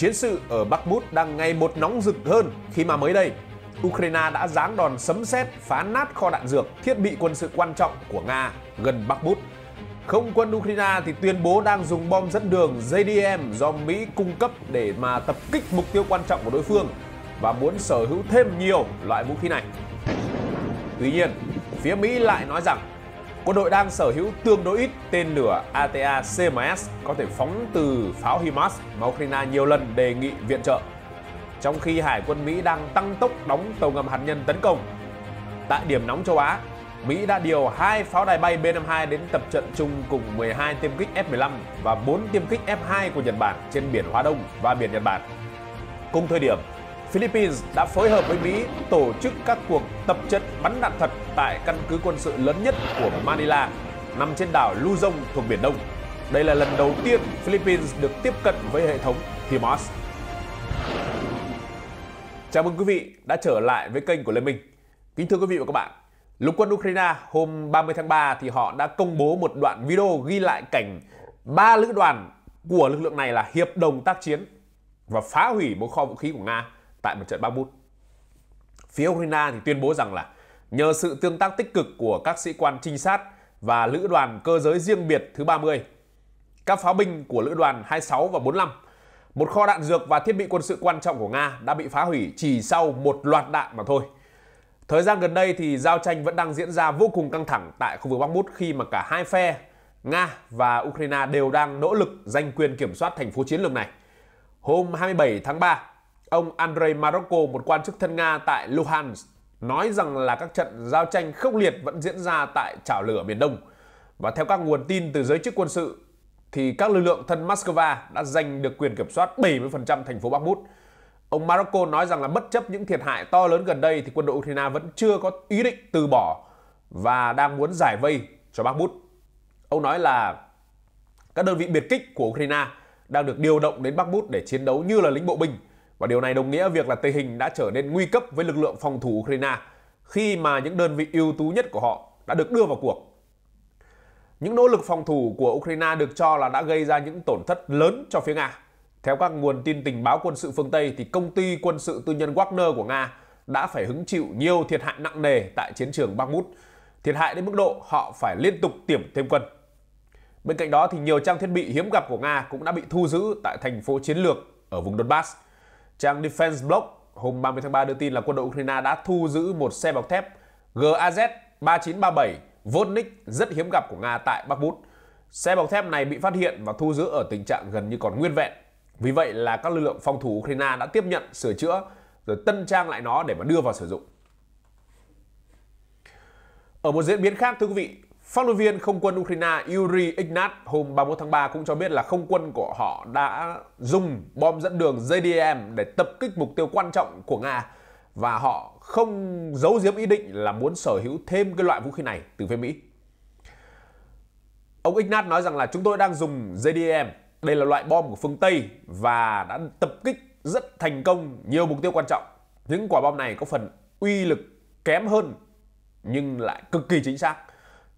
chiến sự ở Bakhmut đang ngày một nóng rực hơn khi mà mới đây, Ukraine đã giáng đòn sấm sét phá nát kho đạn dược, thiết bị quân sự quan trọng của Nga gần Bakhmut. Không quân Ukraine thì tuyên bố đang dùng bom dẫn đường JDM do Mỹ cung cấp để mà tập kích mục tiêu quan trọng của đối phương và muốn sở hữu thêm nhiều loại vũ khí này. Tuy nhiên, phía Mỹ lại nói rằng Quân đội đang sở hữu tương đối ít tên lửa ATA CMS có thể phóng từ pháo HIMARS mà Ukraine nhiều lần đề nghị viện trợ. Trong khi Hải quân Mỹ đang tăng tốc đóng tàu ngầm hạt nhân tấn công. Tại điểm nóng châu Á, Mỹ đã điều hai pháo đài bay B-52 đến tập trận chung cùng 12 tiêm kích F-15 và 4 tiêm kích F-2 của Nhật Bản trên biển Hoa Đông và biển Nhật Bản. Cùng thời điểm, Philippines đã phối hợp với Mỹ tổ chức các cuộc tập trận bắn đạn thật tại căn cứ quân sự lớn nhất của Manila, nằm trên đảo Luzon thuộc Biển Đông. Đây là lần đầu tiên Philippines được tiếp cận với hệ thống HIMARS. Chào mừng quý vị đã trở lại với kênh của Lê Minh. Kính thưa quý vị và các bạn, Lục quân Ukraine hôm 30 tháng 3 thì họ đã công bố một đoạn video ghi lại cảnh ba lữ đoàn của lực lượng này là hiệp đồng tác chiến và phá hủy một kho vũ khí của Nga tại một trận bác bút. Phía Ukraine thì tuyên bố rằng là nhờ sự tương tác tích cực của các sĩ quan trinh sát và lữ đoàn cơ giới riêng biệt thứ 30, các pháo binh của lữ đoàn 26 và 45, một kho đạn dược và thiết bị quân sự quan trọng của Nga đã bị phá hủy chỉ sau một loạt đạn mà thôi. Thời gian gần đây thì giao tranh vẫn đang diễn ra vô cùng căng thẳng tại khu vực Bắc Mút khi mà cả hai phe Nga và Ukraine đều đang nỗ lực giành quyền kiểm soát thành phố chiến lược này. Hôm 27 tháng 3, Ông Andrei Marocco, một quan chức thân Nga tại Luhansk, nói rằng là các trận giao tranh khốc liệt vẫn diễn ra tại chảo lửa miền Đông. Và theo các nguồn tin từ giới chức quân sự, thì các lực lượng thân Moscow đã giành được quyền kiểm soát 70% thành phố Bakhmut. Ông Marocco nói rằng là bất chấp những thiệt hại to lớn gần đây thì quân đội Ukraine vẫn chưa có ý định từ bỏ và đang muốn giải vây cho Bakhmut. Ông nói là các đơn vị biệt kích của Ukraine đang được điều động đến Bakhmut để chiến đấu như là lính bộ binh – và điều này đồng nghĩa việc là tình hình đã trở nên nguy cấp với lực lượng phòng thủ Ukraine khi mà những đơn vị ưu tú nhất của họ đã được đưa vào cuộc. Những nỗ lực phòng thủ của Ukraine được cho là đã gây ra những tổn thất lớn cho phía Nga. Theo các nguồn tin tình báo quân sự phương Tây thì công ty quân sự tư nhân Wagner của Nga đã phải hứng chịu nhiều thiệt hại nặng nề tại chiến trường Bakhmut. Thiệt hại đến mức độ họ phải liên tục tiểm thêm quân. Bên cạnh đó thì nhiều trang thiết bị hiếm gặp của Nga cũng đã bị thu giữ tại thành phố chiến lược ở vùng Donbass. Trang Defense Blog hôm 30 tháng 3 đưa tin là quân đội Ukraine đã thu giữ một xe bọc thép GAZ 3937 Volnik rất hiếm gặp của Nga tại Bắc Bút. Xe bọc thép này bị phát hiện và thu giữ ở tình trạng gần như còn nguyên vẹn. Vì vậy là các lực lượng phòng thủ Ukraine đã tiếp nhận, sửa chữa rồi tân trang lại nó để mà đưa vào sử dụng. Ở một diễn biến khác thưa quý vị, Phát ngôn viên không quân Ukraine Yuri Ignat hôm 31 tháng 3 cũng cho biết là không quân của họ đã dùng bom dẫn đường JDM để tập kích mục tiêu quan trọng của Nga và họ không giấu giếm ý định là muốn sở hữu thêm cái loại vũ khí này từ phía Mỹ. Ông Ignat nói rằng là chúng tôi đang dùng JDM, đây là loại bom của phương Tây và đã tập kích rất thành công nhiều mục tiêu quan trọng. Những quả bom này có phần uy lực kém hơn nhưng lại cực kỳ chính xác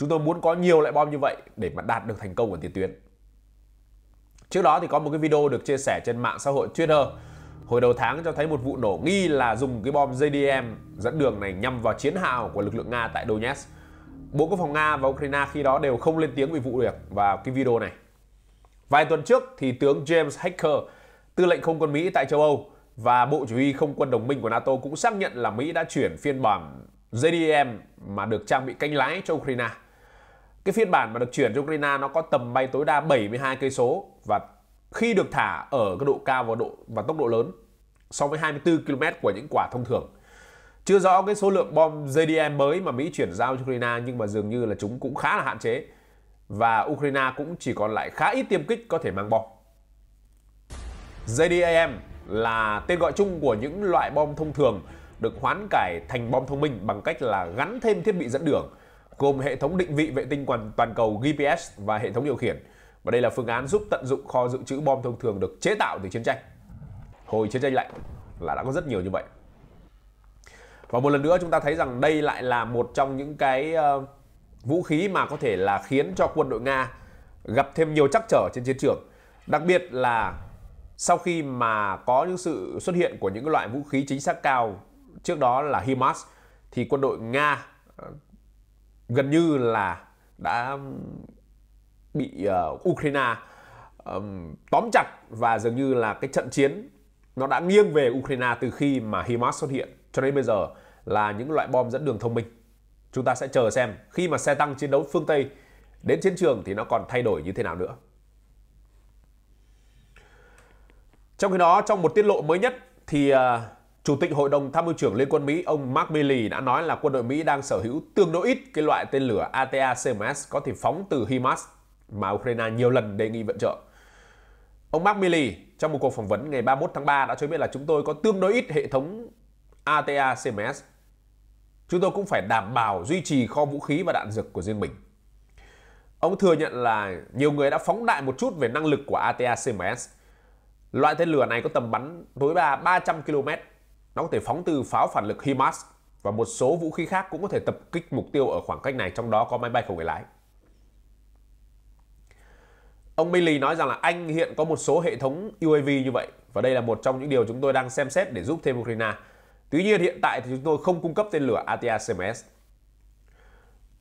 Chúng tôi muốn có nhiều loại bom như vậy để mà đạt được thành công ở tiền tuyến. Trước đó thì có một cái video được chia sẻ trên mạng xã hội Twitter hồi đầu tháng cho thấy một vụ nổ nghi là dùng cái bom JDM dẫn đường này nhằm vào chiến hào của lực lượng Nga tại Donetsk. Bộ Quốc phòng Nga và Ukraine khi đó đều không lên tiếng về vụ việc và cái video này. Vài tuần trước thì tướng James Hacker, tư lệnh không quân Mỹ tại châu Âu và Bộ Chỉ huy Không quân đồng minh của NATO cũng xác nhận là Mỹ đã chuyển phiên bản JDM mà được trang bị canh lái cho Ukraine cái phiên bản mà được chuyển cho Ukraine nó có tầm bay tối đa 72 cây số và khi được thả ở cái độ cao và độ và tốc độ lớn so với 24 km của những quả thông thường. Chưa rõ cái số lượng bom JDM mới mà Mỹ chuyển giao cho Ukraine nhưng mà dường như là chúng cũng khá là hạn chế và Ukraine cũng chỉ còn lại khá ít tiêm kích có thể mang bom. JDAM là tên gọi chung của những loại bom thông thường được hoán cải thành bom thông minh bằng cách là gắn thêm thiết bị dẫn đường gồm hệ thống định vị vệ tinh toàn, toàn cầu GPS và hệ thống điều khiển. Và đây là phương án giúp tận dụng kho dự trữ bom thông thường được chế tạo từ chiến tranh. Hồi chiến tranh lạnh là đã có rất nhiều như vậy. Và một lần nữa chúng ta thấy rằng đây lại là một trong những cái uh, vũ khí mà có thể là khiến cho quân đội Nga gặp thêm nhiều trắc trở trên chiến trường. Đặc biệt là sau khi mà có những sự xuất hiện của những loại vũ khí chính xác cao trước đó là HIMARS thì quân đội Nga gần như là đã bị uh, Ukraine um, tóm chặt và dường như là cái trận chiến nó đã nghiêng về Ukraine từ khi mà HIMARS xuất hiện cho đến bây giờ là những loại bom dẫn đường thông minh. Chúng ta sẽ chờ xem khi mà xe tăng chiến đấu phương Tây đến chiến trường thì nó còn thay đổi như thế nào nữa. Trong khi đó, trong một tiết lộ mới nhất thì uh, Chủ tịch Hội đồng Tham mưu trưởng Liên quân Mỹ ông Mark Milley đã nói là quân đội Mỹ đang sở hữu tương đối ít cái loại tên lửa ATACMS có thể phóng từ HIMARS mà Ukraine nhiều lần đề nghị vận trợ. Ông Mark Milley trong một cuộc phỏng vấn ngày 31 tháng 3 đã cho biết là chúng tôi có tương đối ít hệ thống ATACMS. Chúng tôi cũng phải đảm bảo duy trì kho vũ khí và đạn dược của riêng mình. Ông thừa nhận là nhiều người đã phóng đại một chút về năng lực của ATACMS. Loại tên lửa này có tầm bắn tối đa 300 km nó có thể phóng từ pháo phản lực HIMARS và một số vũ khí khác cũng có thể tập kích mục tiêu ở khoảng cách này trong đó có máy bay không người lái. Ông Milley nói rằng là Anh hiện có một số hệ thống UAV như vậy và đây là một trong những điều chúng tôi đang xem xét để giúp thêm Ukraine. Tuy nhiên hiện tại thì chúng tôi không cung cấp tên lửa ATACMS.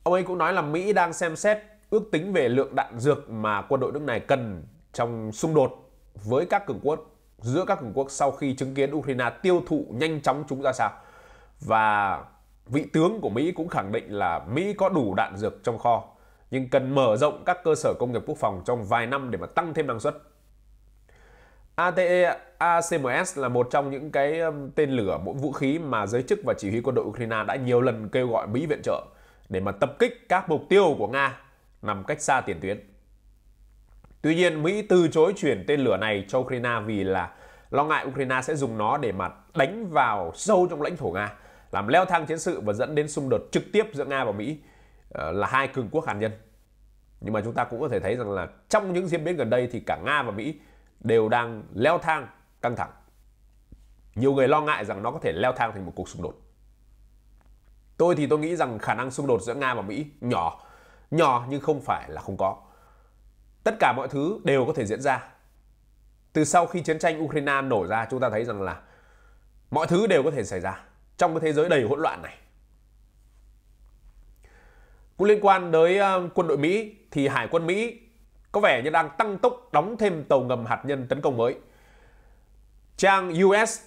Ông ấy cũng nói là Mỹ đang xem xét ước tính về lượng đạn dược mà quân đội nước này cần trong xung đột với các cường quốc giữa các cường quốc sau khi chứng kiến Ukraine tiêu thụ nhanh chóng chúng ra sao. Và vị tướng của Mỹ cũng khẳng định là Mỹ có đủ đạn dược trong kho nhưng cần mở rộng các cơ sở công nghiệp quốc phòng trong vài năm để mà tăng thêm năng suất. ATE ACMS là một trong những cái tên lửa mỗi vũ khí mà giới chức và chỉ huy quân đội Ukraine đã nhiều lần kêu gọi Mỹ viện trợ để mà tập kích các mục tiêu của Nga nằm cách xa tiền tuyến. Tuy nhiên, Mỹ từ chối chuyển tên lửa này cho Ukraine vì là lo ngại Ukraine sẽ dùng nó để mà đánh vào sâu trong lãnh thổ Nga, làm leo thang chiến sự và dẫn đến xung đột trực tiếp giữa Nga và Mỹ ờ, là hai cường quốc hạt nhân. Nhưng mà chúng ta cũng có thể thấy rằng là trong những diễn biến gần đây thì cả Nga và Mỹ đều đang leo thang căng thẳng. Nhiều người lo ngại rằng nó có thể leo thang thành một cuộc xung đột. Tôi thì tôi nghĩ rằng khả năng xung đột giữa Nga và Mỹ nhỏ, nhỏ nhưng không phải là không có tất cả mọi thứ đều có thể diễn ra từ sau khi chiến tranh Ukraine nổ ra chúng ta thấy rằng là mọi thứ đều có thể xảy ra trong cái thế giới đầy hỗn loạn này cũng liên quan tới ờ, quân đội Mỹ thì Hải quân Mỹ có vẻ như đang tăng tốc đóng thêm tàu ngầm hạt nhân tấn công mới. Trang US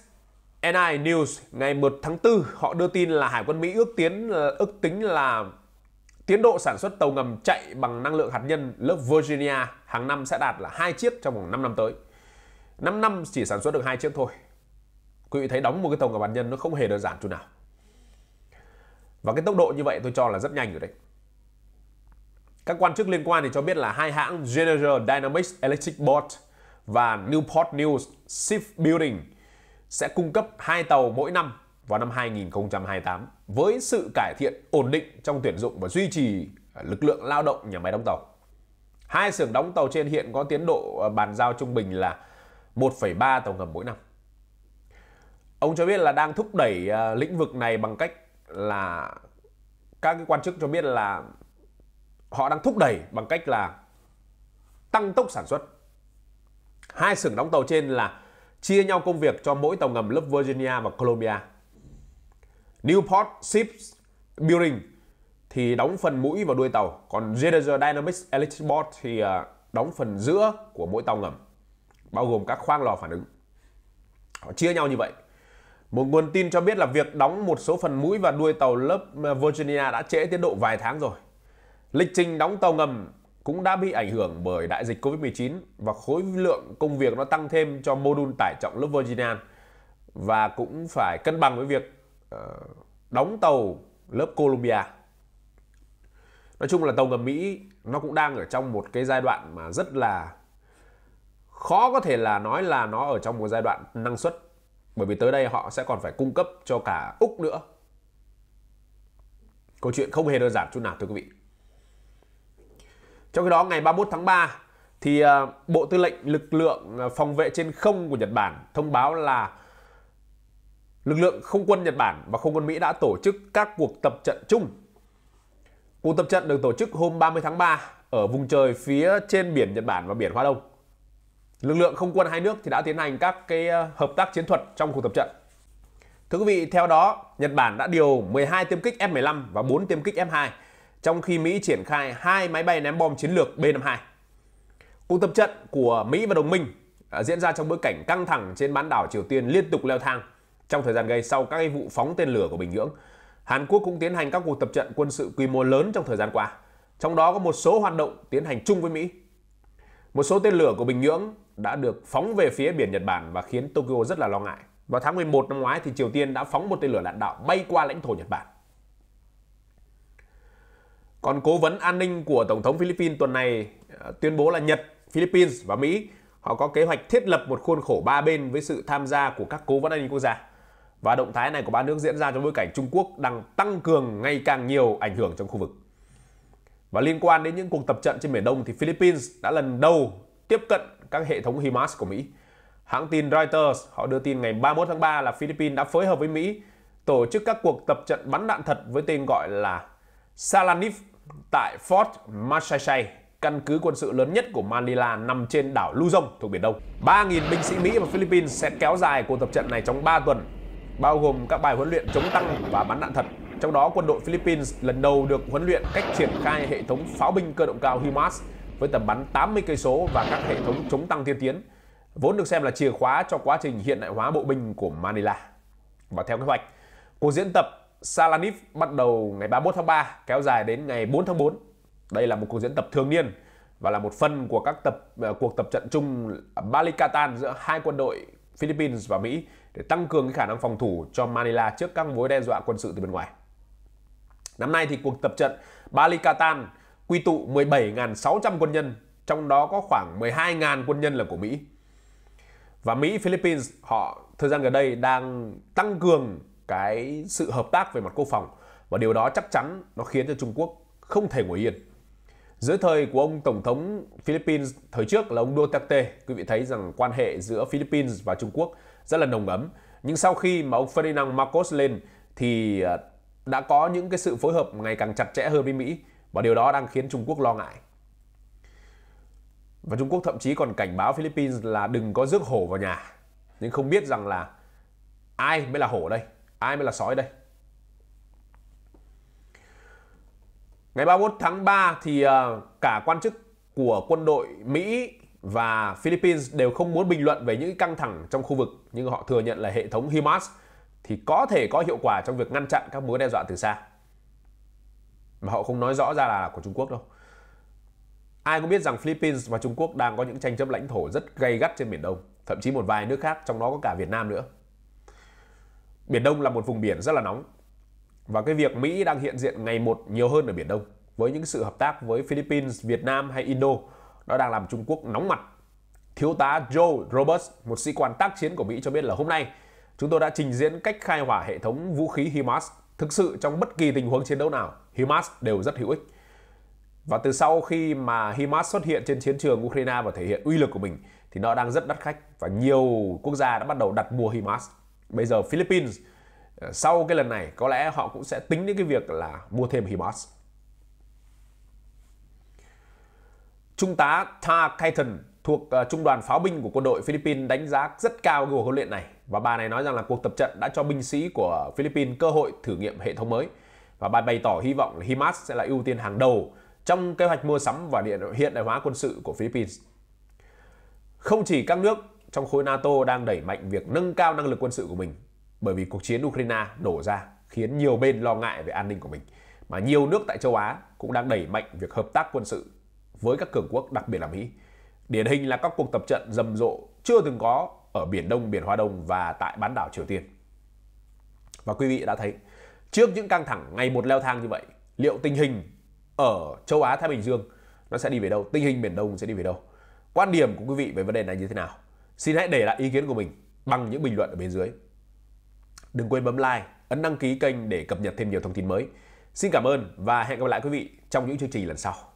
NI News ngày 1 tháng 4 họ đưa tin là Hải quân Mỹ ước tiến ờ, ước tính là Tiến độ sản xuất tàu ngầm chạy bằng năng lượng hạt nhân lớp Virginia hàng năm sẽ đạt là hai chiếc trong vòng 5 năm tới. 5 năm chỉ sản xuất được hai chiếc thôi. Quý vị thấy đóng một cái tàu ngầm hạt nhân nó không hề đơn giản chút nào. Và cái tốc độ như vậy tôi cho là rất nhanh rồi đấy. Các quan chức liên quan thì cho biết là hai hãng General Dynamics Electric Boat và Newport News Shipbuilding sẽ cung cấp hai tàu mỗi năm vào năm 2028 với sự cải thiện ổn định trong tuyển dụng và duy trì à, lực lượng lao động nhà máy đóng tàu. Hai xưởng đóng tàu trên hiện có tiến độ à, bàn giao trung bình là 1,3 tàu ngầm mỗi năm. Ông cho biết là đang thúc đẩy à, lĩnh vực này bằng cách là các cái quan chức cho biết là họ đang thúc đẩy bằng cách là tăng tốc sản xuất. Hai xưởng đóng tàu trên là chia nhau công việc cho mỗi tàu ngầm lớp Virginia và Columbia Newport Ships Building thì đóng phần mũi và đuôi tàu, còn General Dynamics Electric Board thì à, đóng phần giữa của mỗi tàu ngầm, bao gồm các khoang lò phản ứng. Họ chia nhau như vậy. Một nguồn tin cho biết là việc đóng một số phần mũi và đuôi tàu lớp à, Virginia đã trễ tiến độ vài tháng rồi. Lịch trình đóng tàu ngầm cũng đã bị ảnh hưởng bởi đại dịch Covid-19 và khối lượng công việc nó tăng thêm cho mô đun tải trọng lớp Virginia và cũng phải cân bằng với việc Ờ, đóng tàu lớp Columbia. Nói chung là tàu ngầm Mỹ nó cũng đang ở trong một cái giai đoạn mà rất là khó có thể là nói là nó ở trong một giai đoạn năng suất bởi vì tới đây họ sẽ còn phải cung cấp cho cả Úc nữa. Câu chuyện không hề đơn giản chút nào thưa quý vị. Trong khi đó ngày 31 tháng 3 thì ờ, Bộ Tư lệnh Lực lượng ờ, Phòng vệ trên không của Nhật Bản thông báo là lực lượng không quân Nhật Bản và không quân Mỹ đã tổ chức các cuộc tập trận chung. Cuộc tập trận được tổ chức hôm 30 tháng 3 ở vùng trời phía trên biển Nhật Bản và biển Hoa Đông. Lực lượng không quân hai nước thì đã tiến hành các cái ờ, hợp tác chiến thuật trong cuộc tập trận. Thưa quý vị, theo đó, Nhật Bản đã điều 12 tiêm kích F-15 và 4 tiêm kích F-2, trong khi Mỹ triển khai hai máy bay ném bom chiến lược B-52. Cuộc tập trận của Mỹ và đồng minh ờ, diễn ra trong bối cảnh căng thẳng trên bán đảo Triều Tiên liên tục leo thang trong thời gian gây sau các vụ phóng tên lửa của Bình Nhưỡng. Hàn Quốc cũng tiến hành các cuộc tập trận quân sự quy mô lớn trong thời gian qua, trong đó có một số hoạt động tiến hành chung với Mỹ. Một số tên lửa của Bình Nhưỡng đã được phóng về phía biển Nhật Bản và khiến Tokyo rất là lo ngại. Vào tháng 11 năm ngoái thì Triều Tiên đã phóng một tên lửa đạn đạo bay qua lãnh thổ Nhật Bản. Còn cố vấn an ninh của Tổng thống Philippines tuần này ờ, tuyên bố là Nhật, Philippines và Mỹ họ có kế hoạch thiết lập một khuôn khổ ba bên với sự tham gia của các cố vấn an ninh quốc gia. Và động thái này của ba nước diễn ra trong bối cảnh Trung Quốc đang tăng cường ngày càng nhiều ảnh hưởng trong khu vực. Và liên quan đến những cuộc tập trận trên Biển Đông thì Philippines đã lần đầu tiếp cận các hệ thống HIMARS của Mỹ. Hãng tin Reuters họ đưa tin ngày 31 tháng 3 là Philippines đã phối hợp với Mỹ tổ chức các cuộc tập trận bắn đạn thật với tên gọi là Salanif tại Fort Massachusetts, căn cứ quân sự lớn nhất của Manila nằm trên đảo Luzon thuộc Biển Đông. 3.000 binh sĩ Mỹ và Philippines sẽ kéo dài cuộc tập trận này trong 3 tuần bao gồm các bài huấn luyện chống tăng và bắn đạn thật. Trong đó, quân đội Philippines lần đầu được huấn luyện cách triển khai hệ thống pháo binh cơ động cao HIMARS với tầm bắn 80 cây số và các hệ thống chống tăng tiên tiến, vốn được xem là chìa khóa cho quá trình hiện đại hóa bộ binh của Manila. Và theo kế hoạch, cuộc diễn tập Salanif bắt đầu ngày 31 tháng 3, kéo dài đến ngày 4 tháng 4. Đây là một cuộc diễn tập thường niên và là một phần của các tập ờ, cuộc tập trận chung Balikatan giữa hai quân đội Philippines và Mỹ để tăng cường cái khả năng phòng thủ cho Manila trước các mối đe dọa quân sự từ bên ngoài. Năm nay thì cuộc tập trận Balikatan quy tụ 17.600 quân nhân, trong đó có khoảng 12.000 quân nhân là của Mỹ. Và Mỹ Philippines họ thời gian gần đây đang tăng cường cái sự hợp tác về mặt quốc phòng và điều đó chắc chắn nó khiến cho Trung Quốc không thể ngồi yên. Dưới thời của ông Tổng thống Philippines thời trước là ông Duterte, quý vị thấy rằng quan hệ giữa Philippines và Trung Quốc rất là nồng ấm. Nhưng sau khi mà ông Ferdinand Marcos lên thì à, đã có những cái sự phối hợp ngày càng chặt chẽ hơn với Mỹ và điều đó đang khiến Trung Quốc lo ngại. Và Trung Quốc thậm chí còn cảnh báo Philippines là đừng có rước hổ vào nhà. Nhưng không biết rằng là ai mới là hổ đây, ai mới là sói đây. Ngày 31 tháng 3 thì à, cả quan chức của quân đội Mỹ và Philippines đều không muốn bình luận về những căng thẳng trong khu vực nhưng họ thừa nhận là hệ thống HIMARS thì có thể có hiệu quả trong việc ngăn chặn các mối đe dọa từ xa. Mà họ không nói rõ ra là của Trung Quốc đâu. Ai cũng biết rằng Philippines và Trung Quốc đang có những tranh chấp lãnh thổ rất gay gắt trên Biển Đông, thậm chí một vài nước khác trong đó có cả Việt Nam nữa. Biển Đông là một vùng biển rất là nóng và cái việc Mỹ đang hiện diện ngày một nhiều hơn ở Biển Đông với những sự hợp tác với Philippines, Việt Nam hay Indo nó đang làm Trung Quốc nóng mặt. Thiếu tá Joe Roberts, một sĩ quan tác chiến của Mỹ cho biết là hôm nay chúng tôi đã trình diễn cách khai hỏa hệ thống vũ khí HIMARS. Thực sự trong bất kỳ tình huống chiến đấu nào, HIMARS đều rất hữu ích. Và từ sau khi mà HIMARS xuất hiện trên chiến trường Ukraine và thể hiện uy lực của mình thì nó đang rất đắt khách và nhiều quốc gia đã bắt đầu đặt mua HIMARS. Bây giờ Philippines ờ, sau cái lần này có lẽ họ cũng sẽ tính đến cái việc là mua thêm HIMARS. Trung tá Tha Kaiton thuộc uh, trung đoàn pháo binh của quân đội Philippines đánh giá rất cao cuộc huấn luyện này và bà này nói rằng là cuộc tập trận đã cho binh sĩ của Philippines cơ hội thử nghiệm hệ thống mới và bà bày tỏ hy vọng là HIMARS sẽ là ưu tiên hàng đầu trong kế hoạch mua sắm và điện hiện đại hóa quân sự của Philippines. Không chỉ các nước trong khối NATO đang đẩy mạnh việc nâng cao năng lực quân sự của mình bởi vì cuộc chiến Ukraine nổ ra khiến nhiều bên lo ngại về an ninh của mình mà nhiều nước tại châu Á cũng đang đẩy mạnh việc hợp tác quân sự với các cường quốc, đặc biệt là Mỹ. Điển hình là các cuộc tập trận rầm rộ chưa từng có ở Biển Đông, Biển Hoa Đông và tại bán đảo Triều Tiên. Và quý vị đã thấy, trước những căng thẳng ngày một leo thang như vậy, liệu tình hình ở châu Á Thái Bình Dương nó sẽ đi về đâu? Tình hình Biển Đông sẽ đi về đâu? Quan điểm của quý vị về vấn đề này như thế nào? Xin hãy để lại ý kiến của mình bằng những bình luận ở bên dưới. Đừng quên bấm like, ấn đăng ký kênh để cập nhật thêm nhiều thông tin mới. Xin cảm ơn và hẹn gặp lại quý vị trong những chương trình lần sau.